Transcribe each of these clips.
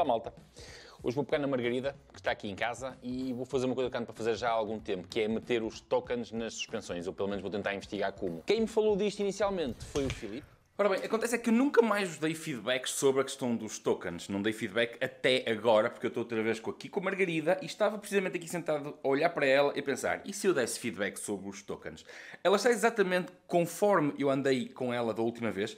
Olá malta! Hoje vou pegar na Margarida, que está aqui em casa, e vou fazer uma coisa que ando para fazer já há algum tempo, que é meter os tokens nas suspensões, ou pelo menos vou tentar investigar como. Quem me falou disto inicialmente foi o Filipe, Ora bem, acontece é que eu nunca mais dei feedback sobre a questão dos tokens. Não dei feedback até agora, porque eu estou outra vez aqui com a Margarida e estava precisamente aqui sentado a olhar para ela e pensar: e se eu desse feedback sobre os tokens? Ela está exatamente conforme eu andei com ela da última vez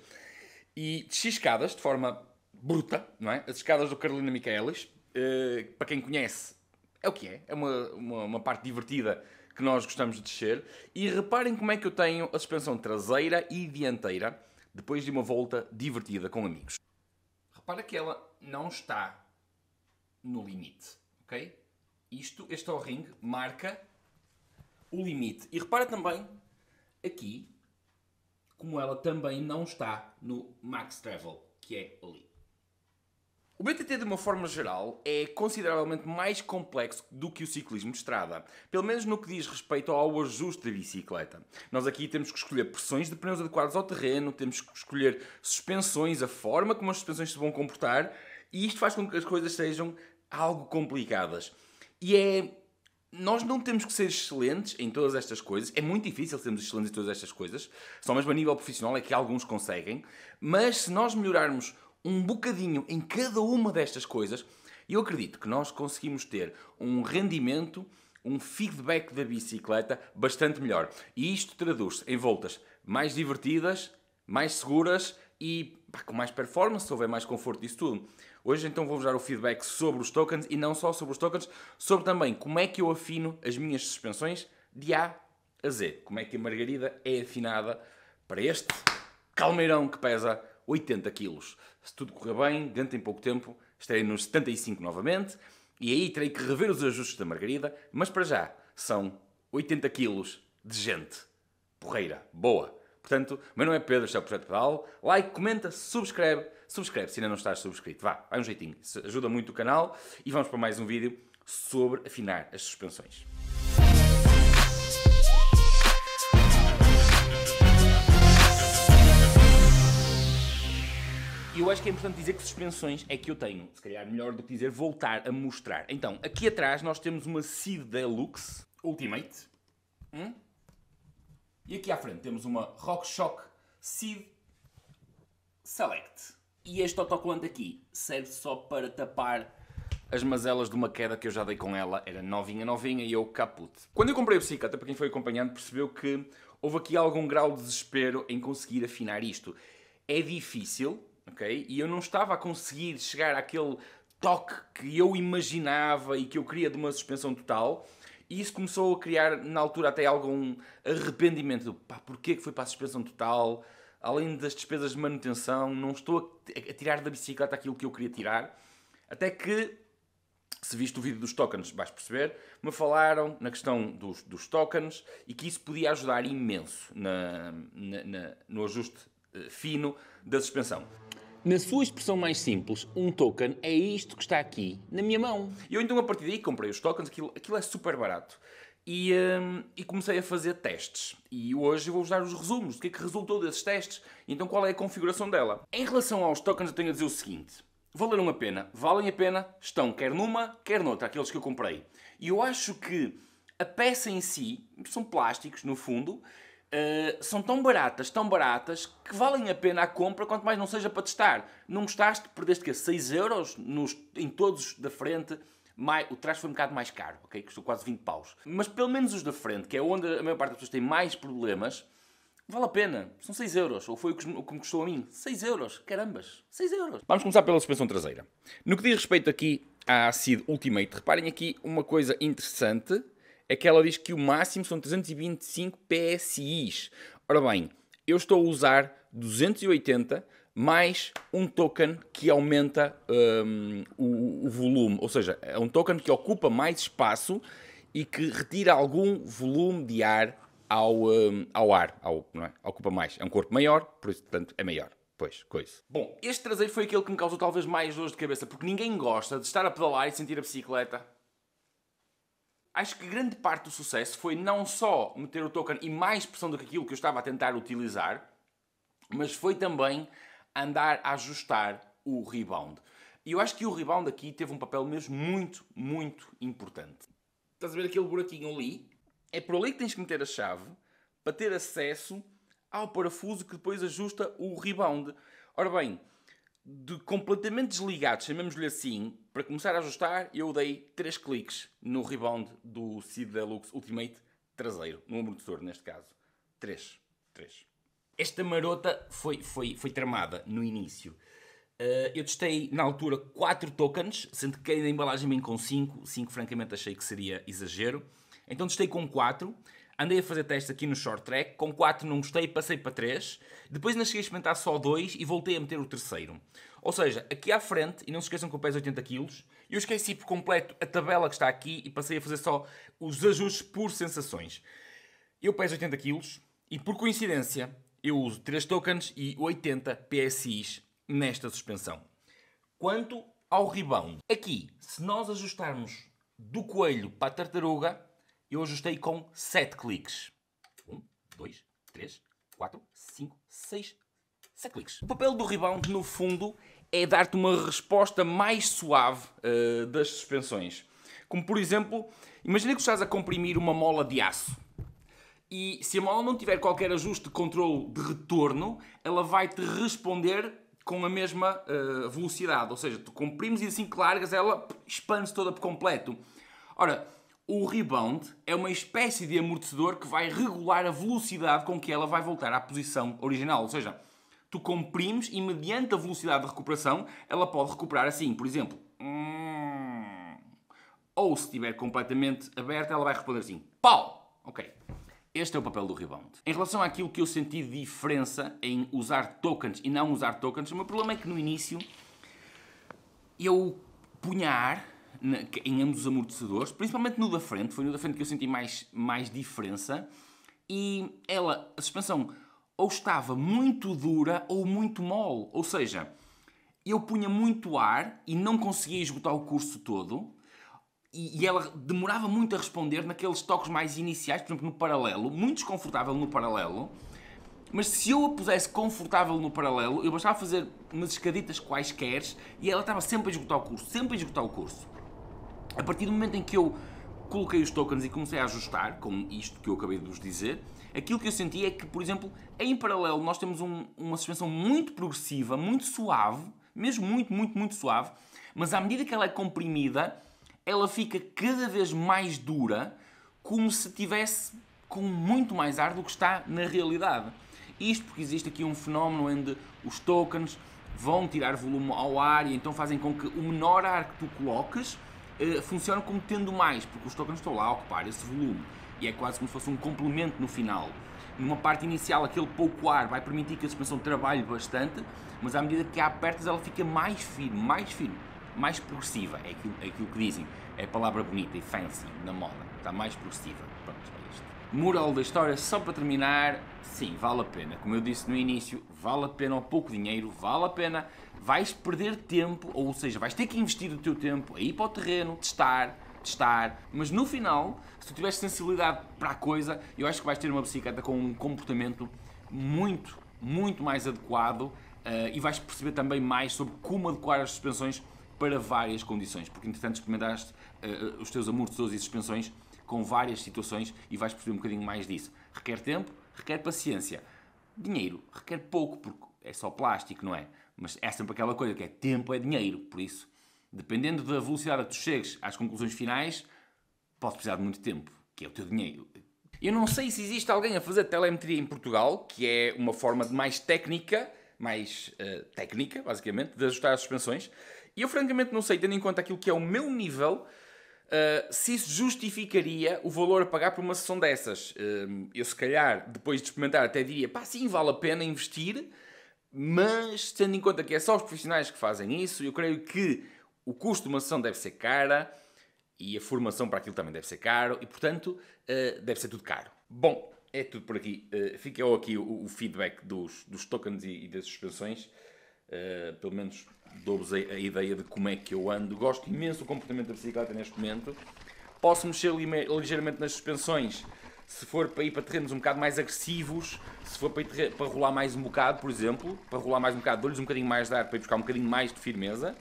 e desci de forma bruta, não é? As escadas do Carolina Michaelis, uh, para quem conhece, é o que é, é uma, uma, uma, parte divertida que nós gostamos de descer. E reparem como é que eu tenho a suspensão traseira e dianteira depois de uma volta divertida com amigos. Repara que ela não está no limite, ok? Isto, este O-ring, marca o limite. E repara também aqui como ela também não está no max travel, que é ali. O BTT, de uma forma geral, é consideravelmente mais complexo do que o ciclismo de estrada, pelo menos no que diz respeito ao ajuste da bicicleta. Nós aqui temos que escolher pressões de pneus adequadas ao terreno, temos que escolher suspensões, a forma como as suspensões se vão comportar, e isto faz com que as coisas sejam algo complicadas. E é nós não temos que ser excelentes em todas estas coisas. É muito difícil sermos excelentes em todas estas coisas. Só mesmo a nível profissional é que alguns conseguem. Mas se nós melhorarmos um bocadinho em cada uma destas coisas, eu acredito que nós conseguimos ter um rendimento, um feedback da bicicleta bastante melhor. E isto traduz-se em voltas mais divertidas, mais seguras e pá, com mais performance, se houver mais conforto disso tudo. Hoje então vou-vos dar o feedback sobre os tokens e não só sobre os tokens, sobre também como é que eu afino as minhas suspensões de A a Z. Como é que a margarida é afinada para este calmeirão que pesa 80 quilos. Se tudo correr bem, dentro em pouco tempo estarei nos 75 novamente e aí terei que rever os ajustes da Margarida, mas para já são 80 quilos de gente. Porreira, boa. Portanto, meu nome é Pedro, este é o Projeto Pedal. Like, comenta, subscreve. Subscreve se ainda não estás subscrito. Vá, vai um jeitinho. Isso ajuda muito o canal. E vamos para mais um vídeo sobre afinar as suspensões. E eu acho que é importante dizer que suspensões é que eu tenho, se calhar melhor do que dizer voltar a mostrar. Então, aqui atrás nós temos uma Seed Deluxe Ultimate. Hum? E aqui à frente temos uma RockShox Seed Select. E este autocolante aqui serve só para tapar as mazelas de uma queda que eu já dei com ela. Era novinha, novinha e eu caput. Quando eu comprei o bicicleta, para quem foi acompanhando, percebeu que houve aqui algum grau de desespero em conseguir afinar isto. É difícil, ok? E eu não estava a conseguir chegar àquele toque que eu imaginava e que eu queria de uma suspensão total. E isso começou a criar, na altura, até algum arrependimento do pá, porquê que foi para a suspensão total? Além das despesas de manutenção, não estou a tirar da bicicleta aquilo que eu queria tirar. Até que, se viste o vídeo dos tokens, vais perceber, me falaram na questão dos, dos tokens e que isso podia ajudar imenso na, na, na no ajuste eh, fino da suspensão. Na sua expressão mais simples, um token é isto que está aqui, na minha mão. Eu então, a partir daí, comprei os tokens, aquilo, aquilo é super barato. E, hum, e, comecei a fazer testes. E hoje eu vou-vos dar os resumos do que é que resultou desses testes e então qual é a configuração dela. Em relação aos tokens, eu tenho a dizer o seguinte: valeram a pena, valem a pena, estão quer numa, quer noutra, aqueles que eu comprei. E eu acho que a peça em si, são plásticos no fundo, ah, são tão baratas, tão baratas, que valem a pena a compra, quanto mais não seja para testar. Não gostaste, perdeste que 6 euros nos, em todos da frente. o trás foi um bocado mais caro, ok? Custou quase 20 paus. Mas pelo menos os da frente, que é onde a maior parte das pessoas tem mais problemas, vale a pena. São 6 euros, ou foi o que, o que me custou a mim. 6 euros, carambas, 6 euros. Vamos começar pela suspensão traseira. No que diz respeito aqui à Acid Ultimate, reparem aqui uma coisa interessante é que ela diz que o máximo são 325 PSIs. Ora bem, eu estou a usar 280 mais um token que aumenta um, o, o, volume, ou seja, é um token que ocupa mais espaço e que retira algum volume de ar ao, um, ao ar, ao, não é? ocupa mais. É um corpo maior, por isso, portanto, é maior. Pois, coisa. Bom, este traseiro foi aquele que me causou talvez mais dores de cabeça, porque ninguém gosta de estar a pedalar e sentir a bicicleta acho que grande parte do sucesso foi não só meter o token e mais pressão do que aquilo que eu estava a tentar utilizar, mas foi também andar a ajustar o rebound. E eu acho que o rebound aqui teve um papel mesmo muito, muito importante. Estás a ver aquele buraquinho ali? É por ali que tens que meter a chave para ter acesso ao parafuso que depois ajusta o rebound. Ora bem, de completamente desligados, chamemos-lhe assim, para começar a ajustar, eu dei 3 cliques no rebound do Cid Deluxe Ultimate traseiro, no ombro de do neste caso. 3. 3. Esta marota foi, foi, foi tramada no início. Uh, eu testei na altura 4 tokens, sendo que na embalagem vem com 5. 5 francamente achei que seria exagero. Então testei com 4 Andei a fazer testes aqui no short track, com 4 não gostei, passei para 3. Depois ainda cheguei a experimentar só 2 e voltei a meter o terceiro. Ou seja, aqui à frente, e não se esqueçam que eu peso 80 kg, eu esqueci por completo a tabela que está aqui e passei a fazer só os ajustes por sensações. Eu peso 80 kg e por coincidência eu uso 3 tokens e 80 PSIs nesta suspensão. Quanto ao rebound, aqui, se nós ajustarmos do coelho para a tartaruga, eu ajustei com 7 cliques. 1, 2, 3, 4, 5, 6, 7 cliques. O papel do rebound, no fundo, é dar-te uma resposta mais suave uh, das suspensões. Como, por exemplo, imagina que estás a comprimir uma mola de aço. E se a mola não tiver qualquer ajuste de controle de retorno, ela vai-te responder com a mesma uh, velocidade. Ou seja, tu comprimes e assim que largas, ela expande-se toda por completo. Ora, o rebound é uma espécie de amortecedor que vai regular a velocidade com que ela vai voltar à posição original. Ou seja, tu comprimes e, mediante a velocidade de recuperação, ela pode recuperar assim, por exemplo. Hum, ou se estiver completamente aberta, ela vai responder assim: pau! Ok. Este é o papel do rebound. Em relação àquilo que eu senti de diferença em usar tokens e não usar tokens, o meu problema é que no início eu punhar em ambos os amortecedores, principalmente no da frente, foi no da frente que eu senti mais, mais diferença, e ela, a suspensão, ou estava muito dura ou muito mole, ou seja, eu punha muito ar e não conseguia esgotar o curso todo, e, ela demorava muito a responder naqueles toques mais iniciais, por exemplo, no paralelo, muito desconfortável no paralelo, mas se eu a pusesse confortável no paralelo, eu bastava fazer umas escaditas quaisquer e ela estava sempre a esgotar o curso, sempre a esgotar o curso. A partir do momento em que eu coloquei os tokens e comecei a ajustar com isto que eu acabei de vos dizer, aquilo que eu senti é que, por exemplo, em paralelo nós temos um, uma suspensão muito progressiva, muito suave, mesmo muito, muito, muito suave, mas à medida que ela é comprimida, ela fica cada vez mais dura, como se tivesse com muito mais ar do que está na realidade. Isto porque existe aqui um fenómeno onde os tokens vão tirar volume ao ar e então fazem com que o menor ar que tu coloques eh, funciona funcionam como tendo mais, porque os tokens estão lá a ocupar esse volume e é quase como se fosse um complemento no final. Numa parte inicial, aquele pouco ar vai permitir que a suspensão trabalhe bastante, mas à medida que há apertas, ela fica mais firme, mais firme, mais progressiva. É aquilo, é aquilo que dizem, é a palavra bonita e fancy na moda, está mais progressiva. Pronto, é isto. Moral da história, só para terminar, sim, vale a pena. Como eu disse no início, vale a pena, ou pouco dinheiro, vale a pena. Vais perder tempo, ou seja, vais ter que investir o teu tempo a ir para o terreno, testar, testar, mas no final, se tu tiveres sensibilidade para a coisa, eu acho que vais ter uma bicicleta com um comportamento muito, muito mais adequado uh, e vais perceber também mais sobre como adequar as suspensões para várias condições, porque entretanto experimentaste uh, os teus amortecedores e suspensões com várias situações e vais perceber um bocadinho mais disso. Requer tempo, requer paciência. Dinheiro requer pouco, porque é só plástico, não é? Mas é sempre aquela coisa que é tempo é dinheiro, por isso, dependendo da velocidade a que tu chegues às conclusões finais, podes precisar de muito tempo, que é o teu dinheiro. Eu não sei se existe alguém a fazer telemetria em Portugal, que é uma forma de mais técnica, mais uh, técnica, basicamente, de ajustar as suspensões. E eu francamente não sei, tendo em conta aquilo que é o meu nível, ah, se isso justificaria o valor a pagar por uma sessão dessas. Uh, eu, se calhar, depois de experimentar, até diria: pá, sim, vale a pena investir, mas tendo em conta que é só os profissionais que fazem isso, eu creio que o custo de uma sessão deve ser cara e a formação para aquilo também deve ser caro e, portanto, uh, deve ser tudo caro. Bom, é tudo por aqui. Uh, fica aqui o, o feedback dos, dos tokens e, e das suspensões. Eh, pelo menos dou-vos a, a, ideia de como é que eu ando. Gosto imenso do comportamento da bicicleta neste momento. Posso mexer ligeiramente nas suspensões se for para ir para terrenos um bocado mais agressivos, se for para, ir para rolar mais um bocado, por exemplo, para rolar mais um bocado, dou-lhes um bocadinho mais de ar para ir buscar um bocadinho mais de firmeza.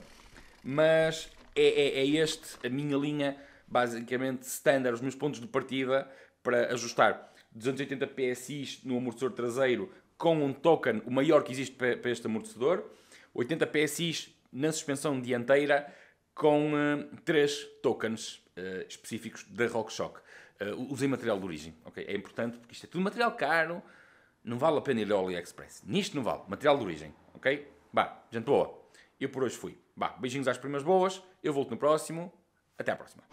Mas é, é, é este a minha linha, basicamente, standard, os meus pontos de partida para ajustar. 280 PSI no amortecedor traseiro com um token, o maior que existe para, para este amortecedor. 80 PSIs na suspensão dianteira com uh, eh, 3 tokens uh, específicos da Rock eh, Uh, usei material de origem, ok? É importante porque isto é tudo material caro, não vale a pena ir ao AliExpress. Nisto não vale, material de origem, ok? Bah, gente boa, eu por hoje fui. Bah, beijinhos às primas boas, eu volto no próximo, até à próxima.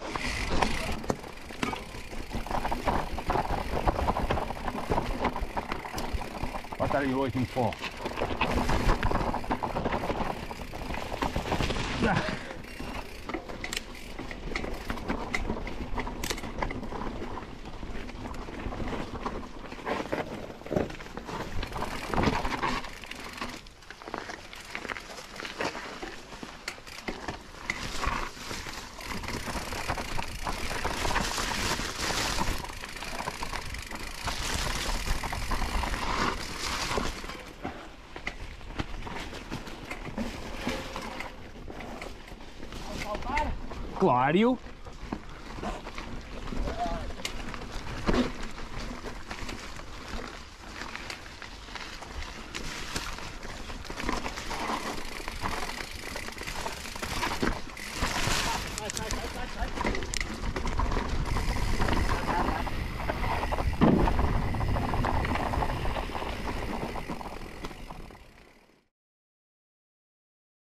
What are you waiting for? Jack. Claro